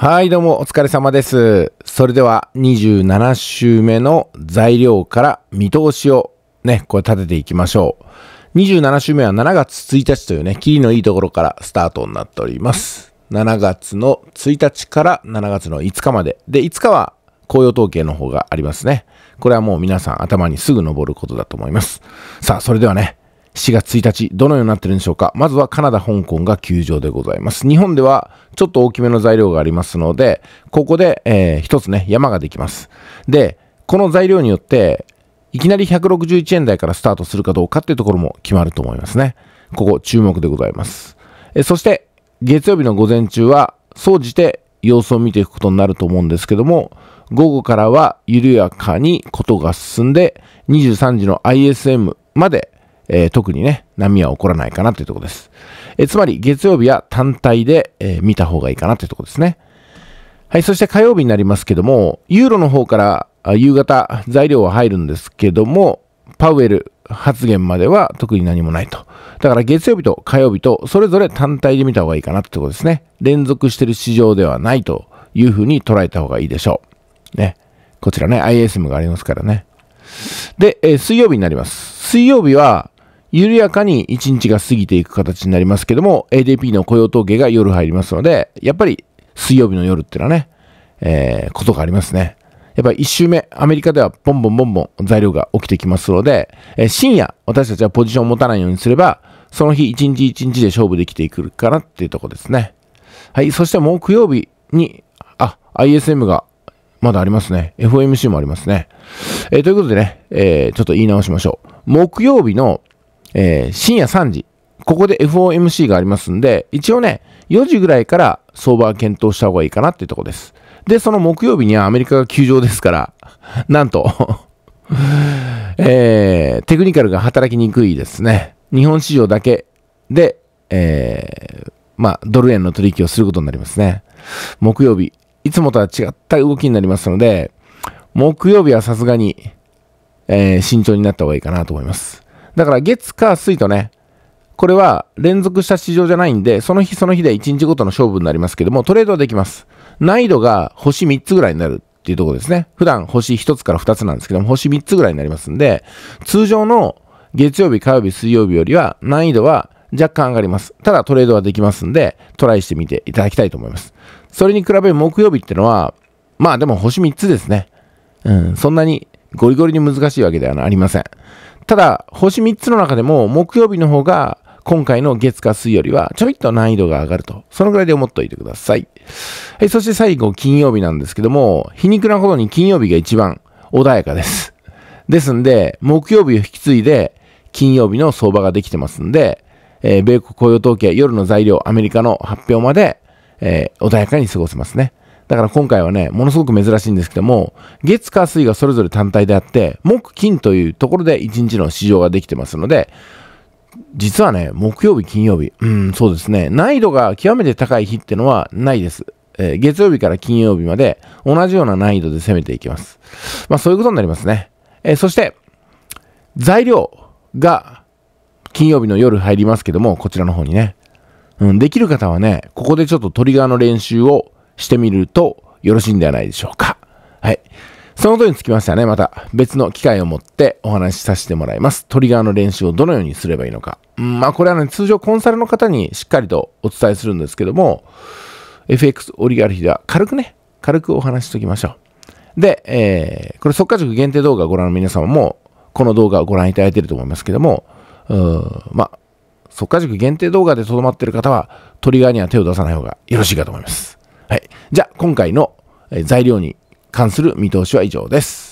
はい、どうもお疲れ様です。それでは27週目の材料から見通しをね、これ立てていきましょう。27週目は7月1日というね、霧のいいところからスタートになっております。7月の1日から7月の5日まで。で、5日は紅葉統計の方がありますね。これはもう皆さん頭にすぐ登ることだと思います。さあ、それではね、7月1日、どのようになってるんでしょうか。まずはカナダ、香港が休場でございます。日本ではちょっと大きめの材料がありますので、ここで、えー、一つね、山ができます。で、この材料によって、いきなり161円台からスタートするかどうかっていうところも決まると思いますね。ここ注目でございます。えそして、月曜日の午前中は、総じて様子を見ていくことになると思うんですけども、午後からは緩やかにことが進んで、23時の ISM までえー、特にね、波は起こらないかなというところです。えー、つまり、月曜日は単体で、えー、見た方がいいかなというところですね。はい、そして火曜日になりますけども、ユーロの方から夕方材料は入るんですけども、パウエル発言までは特に何もないと。だから月曜日と火曜日とそれぞれ単体で見た方がいいかなってとこですね。連続してる市場ではないというふうに捉えた方がいいでしょう。ね。こちらね、ISM がありますからね。で、えー、水曜日になります。水曜日は、緩やかに1日が過ぎていく形になりますけども、ADP の雇用統計が夜入りますので、やっぱり水曜日の夜っていうのはね、えー、ことがありますね。やっぱり一周目、アメリカではボンボンボンボン材料が起きてきますので、えー、深夜、私たちはポジションを持たないようにすれば、その日一日一日で勝負できてくるかなっていうとこですね。はい、そして木曜日に、あ、ISM がまだありますね。FOMC もありますね。えー、ということでね、えー、ちょっと言い直しましょう。木曜日のえー、深夜3時、ここで FOMC がありますんで、一応ね、4時ぐらいから相場検討した方がいいかなっていうとこです。で、その木曜日にはアメリカが休場ですから、なんと えー、テクニカルが働きにくいですね。日本市場だけで、えー、まあ、ドル円の取引をすることになりますね。木曜日、いつもとは違った動きになりますので、木曜日はさすがに、えー、慎重になった方がいいかなと思います。だから月、火、水とね、これは連続した市場じゃないんで、その日その日で1日ごとの勝負になりますけども、トレードはできます。難易度が星3つぐらいになるっていうところですね。普段星1つから2つなんですけども、星3つぐらいになりますんで、通常の月曜日、火曜日、水曜日よりは難易度は若干上がります。ただトレードはできますんで、トライしてみていただきたいと思います。それに比べ木曜日ってのは、まあでも星3つですね。うん、そんなにゴリゴリに難しいわけではありません。ただ、星3つの中でも、木曜日の方が、今回の月火水よりは、ちょいと難易度が上がると。そのぐらいで思っておいてください。はい、そして最後、金曜日なんですけども、皮肉なことに金曜日が一番穏やかです。ですんで、木曜日を引き継いで、金曜日の相場ができてますんで、えー、米国雇用統計、夜の材料、アメリカの発表まで、えー、穏やかに過ごせますね。だから今回はね、ものすごく珍しいんですけども、月火水がそれぞれ単体であって、木金というところで1日の市場ができてますので、実はね、木曜日、金曜日、うん、そうですね、難易度が極めて高い日ってのはないです。えー、月曜日から金曜日まで同じような難易度で攻めていきます。まあそういうことになりますね。えー、そして、材料が金曜日の夜入りますけども、こちらの方にね。うん、できる方はね、ここでちょっとトリガーの練習をしてみるとよろしいんではないでしょうか。はい。そのことにつきましてはね、また別の機会を持ってお話しさせてもらいます。トリガーの練習をどのようにすればいいのか。うん、まあこれはね、通常コンサルの方にしっかりとお伝えするんですけども、FX オリガルヒでは軽くね、軽くお話ししときましょう。で、えー、これ即可塾限定動画をご覧の皆様も、この動画をご覧いただいていると思いますけども、うーまあ、即可塾限定動画でとどまっている方は、トリガーには手を出さない方がよろしいかと思います。じゃあ、今回の材料に関する見通しは以上です。